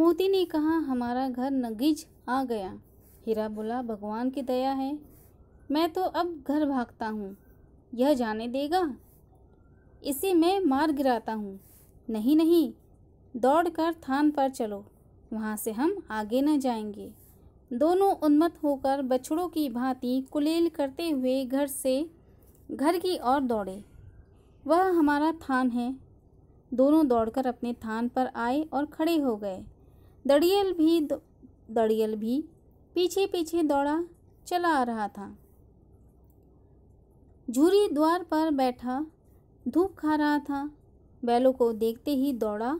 मोती ने कहा हमारा घर नगीज आ गया हीरा बोला भगवान की दया है मैं तो अब घर भागता हूँ यह जाने देगा इसे मैं मार गिराता हूँ नहीं नहीं दौड़कर थान पर चलो वहाँ से हम आगे न जाएंगे दोनों उन्मत्त होकर बछड़ों की भांति कुलेल करते हुए घर से घर की ओर दौड़े वह हमारा थान है दोनों दौड़कर अपने थान पर आए और खड़े हो गए दड़ियल भी दड़ियल भी पीछे पीछे दौड़ा चला आ रहा था झूरी द्वार पर बैठा धूप खा रहा था बैलों को देखते ही दौड़ा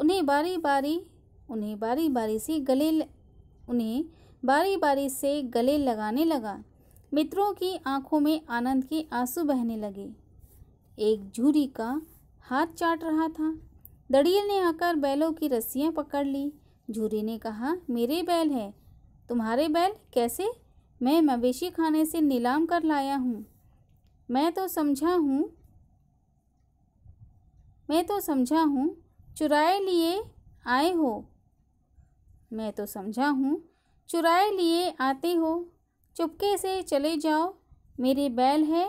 उन्हें बारी बारी उन्हें बारी बारी से गले उन्हें बारी बारी से गले लगाने लगा मित्रों की आंखों में आनंद के आंसू बहने लगे एक झूरी का हाथ चाट रहा था दड़ियल ने आकर बैलों की रस्सियाँ पकड़ ली झूरी ने कहा मेरे बैल हैं तुम्हारे बैल कैसे मैं मवेशी खाने से नीलाम कर लाया हूँ मैं तो समझा हूँ मैं तो समझा हूँ चुराए लिए आए हो मैं तो समझा हूँ चुराए लिए आते हो चुपके से चले जाओ मेरे बैल है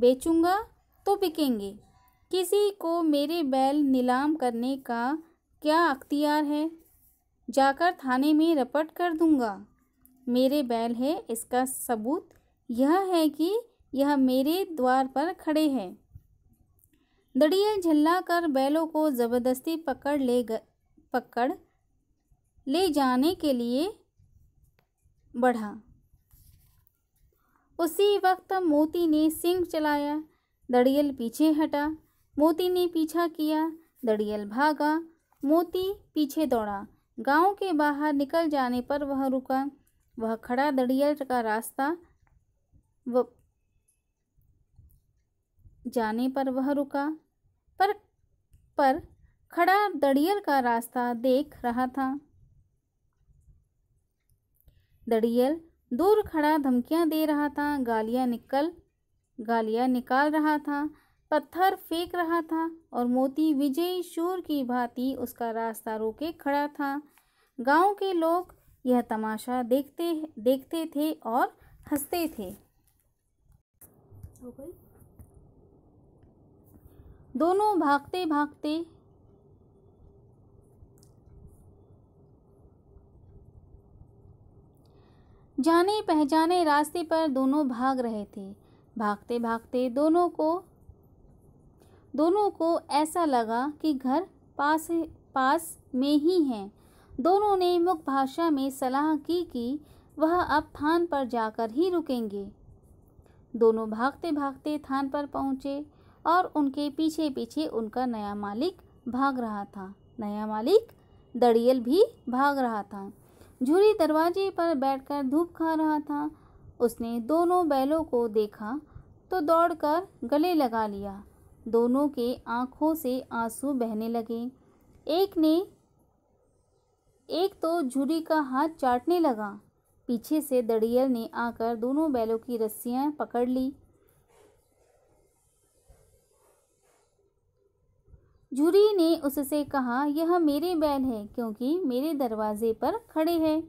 बेचूंगा तो बिकेंगे किसी को मेरे बैल नीलाम करने का क्या अख्तियार है जाकर थाने में रपट कर दूंगा मेरे बैल है इसका सबूत यह है कि यह मेरे द्वार पर खड़े हैं दड़िया झल्ला कर बैलों को ज़बरदस्ती पकड़ ले ग, पकड़ ले जाने के लिए बढ़ा उसी वक्त मोती ने सिंह चलाया दड़ियल पीछे हटा मोती ने पीछा किया दड़ियल भागा मोती पीछे दौड़ा गांव के बाहर निकल जाने पर वह रुका वह खड़ा दड़ियल का रास्ता व जाने पर वह रुका पर पर खड़ा दड़ियल का रास्ता देख रहा था दड़ियल दूर खड़ा धमकियां दे रहा था गालियां निकल गालियां निकाल रहा था पत्थर फेंक रहा था और मोती विजयी शूर की भांति उसका रास्ता रोके खड़ा था गांव के लोग यह तमाशा देखते देखते थे और हंसते थे दोनों भागते भागते जाने पहचाने रास्ते पर दोनों भाग रहे थे भागते भागते दोनों को दोनों को ऐसा लगा कि घर पास पास में ही है दोनों ने मुख भाषा में सलाह की कि वह अब थान पर जाकर ही रुकेंगे दोनों भागते भागते थान पर पहुंचे और उनके पीछे पीछे उनका नया मालिक भाग रहा था नया मालिक दड़ियल भी भाग रहा था झूरी दरवाजे पर बैठकर धूप खा रहा था उसने दोनों बैलों को देखा तो दौड़कर गले लगा लिया दोनों के आँखों से आंसू बहने लगे एक ने एक तो झुरी का हाथ चाटने लगा पीछे से दड़ियल ने आकर दोनों बैलों की रस्सियां पकड़ ली झुरी ने उससे कहा यह मेरे बैल है क्योंकि मेरे दरवाजे पर खड़े हैं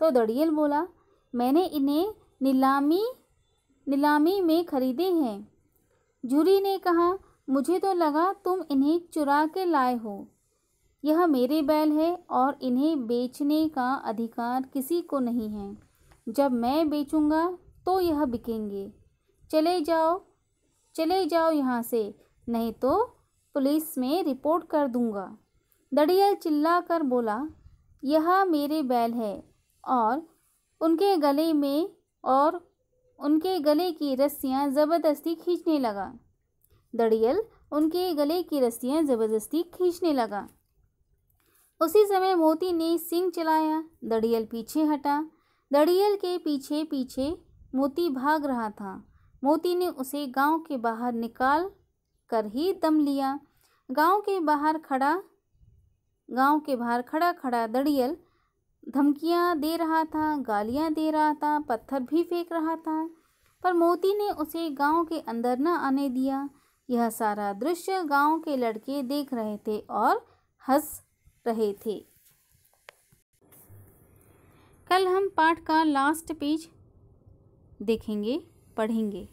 तो दड़ियल बोला मैंने इन्हें नीलामी नीलामी में खरीदे हैं झुरी ने कहा मुझे तो लगा तुम इन्हें चुरा के लाए हो यह मेरे बैल है और इन्हें बेचने का अधिकार किसी को नहीं है जब मैं बेचूंगा तो यह बिकेंगे चले जाओ चले जाओ यहाँ से नहीं तो पुलिस में रिपोर्ट कर दूंगा दड़ियल चिल्ला कर बोला यह मेरे बैल है और उनके गले में और उनके गले की रस्सियाँ ज़बरदस्ती खींचने लगा दड़ियल उनके गले की रस्सियां जबरदस्ती खींचने लगा उसी समय मोती ने सिंह चलाया दड़ियल पीछे हटा दड़ियल के पीछे पीछे मोती भाग रहा था मोती ने उसे गांव के बाहर निकाल कर ही दम लिया गांव के बाहर खड़ा गांव के बाहर खड़ा खड़ा दड़ियल धमकियां दे रहा था गालियां दे रहा था पत्थर भी फेंक रहा था पर मोती ने उसे गांव के अंदर न आने दिया यह सारा दृश्य गांव के लड़के देख रहे थे और हंस रहे थे कल हम पाठ का लास्ट पेज देखेंगे पढ़ेंगे